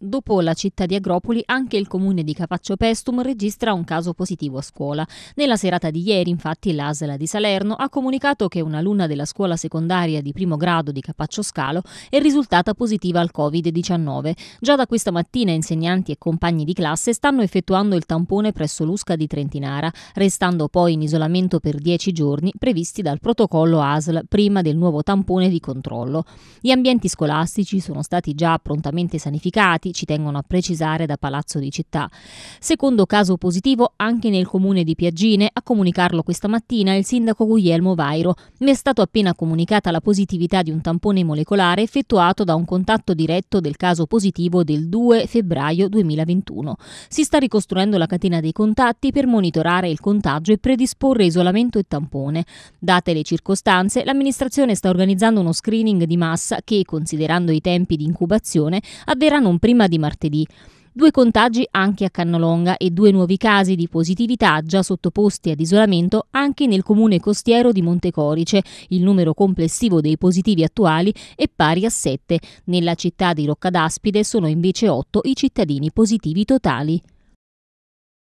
Dopo la città di Agropoli, anche il comune di Capaccio Pestum registra un caso positivo a scuola. Nella serata di ieri, infatti, l'ASL di Salerno ha comunicato che un'alunna della scuola secondaria di primo grado di Capaccio Scalo è risultata positiva al Covid-19. Già da questa mattina insegnanti e compagni di classe stanno effettuando il tampone presso l'Usca di Trentinara, restando poi in isolamento per 10 giorni previsti dal protocollo ASL prima del nuovo tampone di controllo. Gli ambienti scolastici sono stati già prontamente sanificati Stati, ci tengono a precisare da Palazzo di Città. Secondo caso positivo anche nel comune di Piaggine, a comunicarlo questa mattina il sindaco Guglielmo Vairo. Mi è stato appena comunicata la positività di un tampone molecolare effettuato da un contatto diretto del caso positivo del 2 febbraio 2021. Si sta ricostruendo la catena dei contatti per monitorare il contagio e predisporre isolamento e tampone. Date le circostanze, l'amministrazione sta organizzando uno screening di massa che, considerando i tempi di incubazione, avverrà non prima prima di martedì. Due contagi anche a Cannolonga e due nuovi casi di positività già sottoposti ad isolamento anche nel comune costiero di Montecorice. Il numero complessivo dei positivi attuali è pari a 7. Nella città di Roccadaspide sono invece 8 i cittadini positivi totali.